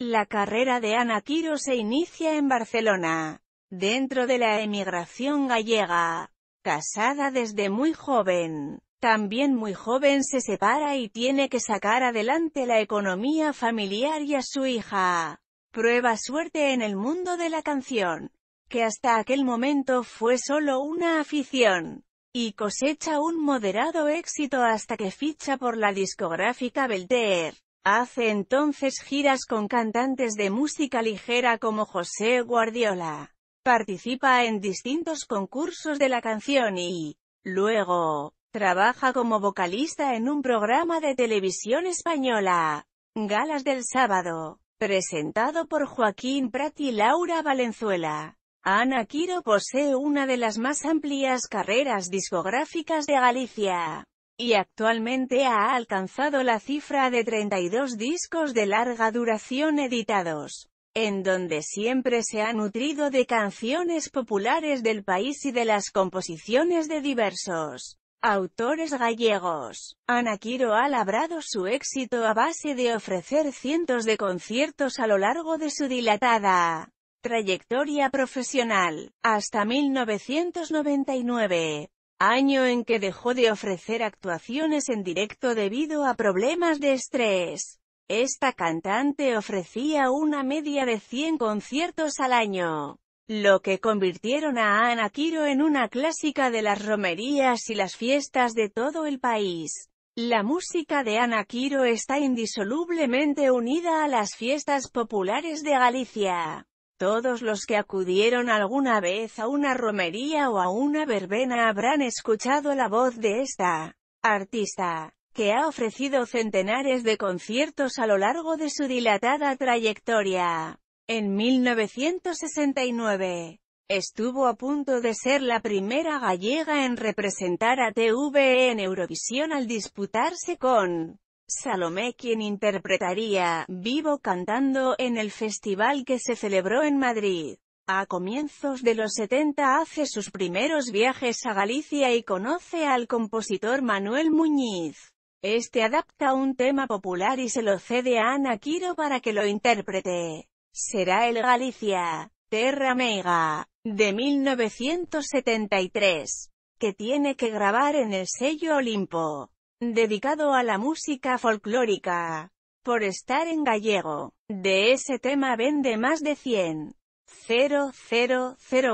La carrera de Ana Quiro se inicia en Barcelona, dentro de la emigración gallega. Casada desde muy joven, también muy joven se separa y tiene que sacar adelante la economía familiar y a su hija. Prueba suerte en el mundo de la canción, que hasta aquel momento fue solo una afición, y cosecha un moderado éxito hasta que ficha por la discográfica Belter. Hace entonces giras con cantantes de música ligera como José Guardiola. Participa en distintos concursos de la canción y, luego, trabaja como vocalista en un programa de televisión española, Galas del Sábado, presentado por Joaquín Prat y Laura Valenzuela. Ana Quiro posee una de las más amplias carreras discográficas de Galicia y actualmente ha alcanzado la cifra de 32 discos de larga duración editados, en donde siempre se ha nutrido de canciones populares del país y de las composiciones de diversos autores gallegos. Ana ha labrado su éxito a base de ofrecer cientos de conciertos a lo largo de su dilatada trayectoria profesional, hasta 1999 año en que dejó de ofrecer actuaciones en directo debido a problemas de estrés. Esta cantante ofrecía una media de 100 conciertos al año, lo que convirtieron a Ana Quiro en una clásica de las romerías y las fiestas de todo el país. La música de Ana Quiro está indisolublemente unida a las fiestas populares de Galicia. Todos los que acudieron alguna vez a una romería o a una verbena habrán escuchado la voz de esta artista, que ha ofrecido centenares de conciertos a lo largo de su dilatada trayectoria. En 1969, estuvo a punto de ser la primera gallega en representar a TV en Eurovisión al disputarse con Salomé quien interpretaría Vivo cantando en el festival que se celebró en Madrid. A comienzos de los 70 hace sus primeros viajes a Galicia y conoce al compositor Manuel Muñiz. Este adapta un tema popular y se lo cede a Ana Quiro para que lo interprete. Será el Galicia, Terra Meiga, de 1973, que tiene que grabar en el sello Olimpo dedicado a la música folclórica. Por estar en gallego. De ese tema vende más de 100.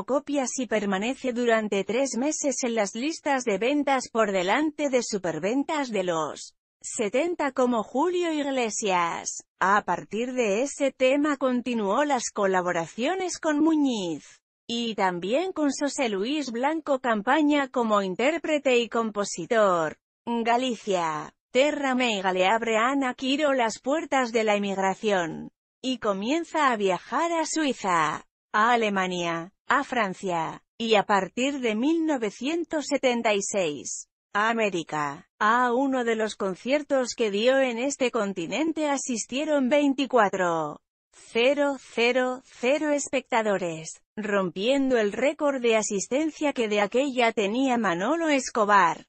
copias y permanece durante tres meses en las listas de ventas por delante de superventas de los 70 como Julio Iglesias. A partir de ese tema continuó las colaboraciones con Muñiz y también con José Luis Blanco Campaña como intérprete y compositor. Galicia. Terra Meiga le abre a Ana Quiro las puertas de la emigración. Y comienza a viajar a Suiza, a Alemania, a Francia, y a partir de 1976, a América. A uno de los conciertos que dio en este continente asistieron 24.000 espectadores, rompiendo el récord de asistencia que de aquella tenía Manolo Escobar.